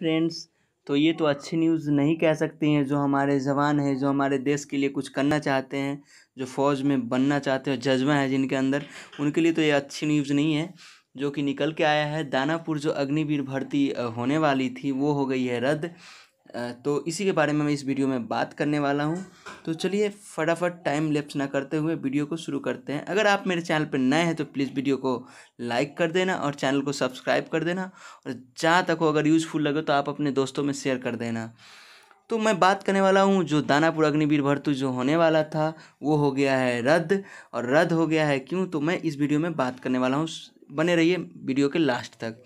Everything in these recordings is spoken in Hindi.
फ्रेंड्स तो ये तो अच्छी न्यूज़ नहीं कह सकते हैं जो हमारे जवान हैं जो हमारे देश के लिए कुछ करना चाहते हैं जो फ़ौज में बनना चाहते हैं जज्बा है जिनके अंदर उनके लिए तो ये अच्छी न्यूज़ नहीं है जो कि निकल के आया है दानापुर जो अग्निवीर भर्ती होने वाली थी वो हो गई है रद्द तो इसी के बारे में मैं इस वीडियो में बात करने वाला हूँ तो चलिए फटाफट टाइम लेप्स ना करते हुए वीडियो को शुरू करते हैं अगर आप मेरे चैनल पर नए हैं तो प्लीज़ वीडियो को लाइक कर देना और चैनल को सब्सक्राइब कर देना और जहाँ तक हो अगर यूज़फुल लगे तो आप अपने दोस्तों में शेयर कर देना तो मैं बात करने वाला हूँ जो दानापुर अग्निवीर भरतू जो होने वाला था वो हो गया है रद्द और रद्द हो गया है क्यों तो मैं इस वीडियो में बात करने वाला हूँ बने रहिए वीडियो के लास्ट तक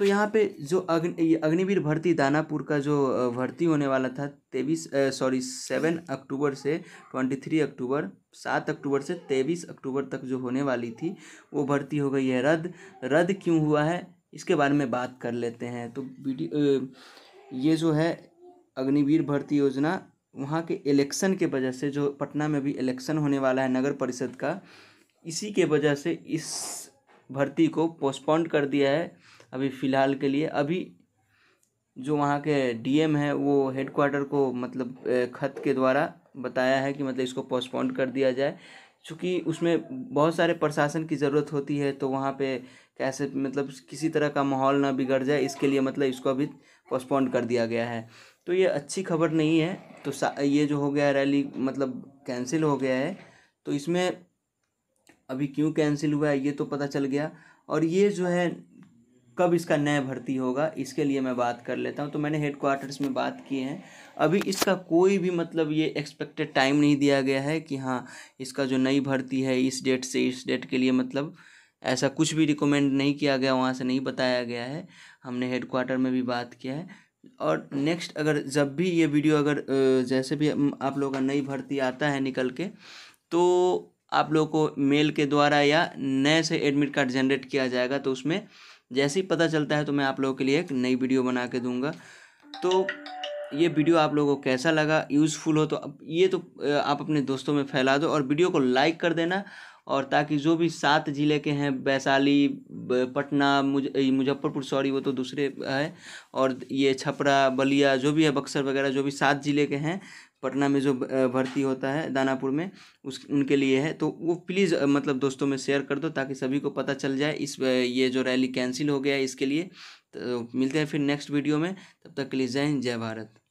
तो यहाँ पे जो अग्नि अग्निवीर भर्ती दानापुर का जो भर्ती होने वाला था तेईस सॉरी सेवन अक्टूबर से ट्वेंटी थ्री अक्टूबर सात अक्टूबर से तेईस अक्टूबर तक जो होने वाली थी वो भर्ती हो गई है रद्द रद्द क्यों हुआ है इसके बारे में बात कर लेते हैं तो वीडियो ये जो है अग्निवीर भर्ती योजना वहाँ के इलेक्शन के वजह से जो पटना में भी इलेक्शन होने वाला है नगर परिषद का इसी के वजह से इस भर्ती को पोस्टपोन्ड कर दिया है अभी फ़िलहाल के लिए अभी जो वहाँ के डीएम है वो हेड क्वार्टर को मतलब ख़त के द्वारा बताया है कि मतलब इसको पोस्टपोन कर दिया जाए चूँकि उसमें बहुत सारे प्रशासन की ज़रूरत होती है तो वहाँ पे कैसे मतलब किसी तरह का माहौल ना बिगड़ जाए इसके लिए मतलब इसको अभी पोस्टपोन कर दिया गया है तो ये अच्छी खबर नहीं है तो ये जो हो गया रैली मतलब कैंसिल हो गया है तो इसमें अभी क्यों कैंसिल हुआ है ये तो पता चल गया और ये जो है कब इसका नया भर्ती होगा इसके लिए मैं बात कर लेता हूँ तो मैंने हेड क्वार्टर्स में बात की है अभी इसका कोई भी मतलब ये एक्सपेक्टेड टाइम नहीं दिया गया है कि हाँ इसका जो नई भर्ती है इस डेट से इस डेट के लिए मतलब ऐसा कुछ भी रिकमेंड नहीं किया गया वहाँ से नहीं बताया गया है हमने हेड क्वार्टर में भी बात किया है और नेक्स्ट अगर जब भी ये वीडियो अगर जैसे भी आप लोगों का नई भर्ती आता है निकल के तो आप लोगों को मेल के द्वारा या नए से एडमिट कार्ड जनरेट किया जाएगा तो उसमें जैसे ही पता चलता है तो मैं आप लोगों के लिए एक नई वीडियो बना के दूँगा तो ये वीडियो आप लोगों को कैसा लगा यूज़फुल हो तो ये तो आप अपने दोस्तों में फैला दो और वीडियो को लाइक कर देना और ताकि जो भी सात ज़िले के हैं वैशाली पटना मुज मुजफ्फरपुर सॉरी वो तो दूसरे है और ये छपरा बलिया जो भी है बक्सर वगैरह जो भी सात ज़िले के हैं पटना में जो भर्ती होता है दानापुर में उस उनके लिए है तो वो प्लीज़ मतलब दोस्तों में शेयर कर दो ताकि सभी को पता चल जाए इस ये जो रैली कैंसिल हो गया है इसके लिए तो मिलते हैं फिर नेक्स्ट वीडियो में तब तक के लिए जय हिंद जय भारत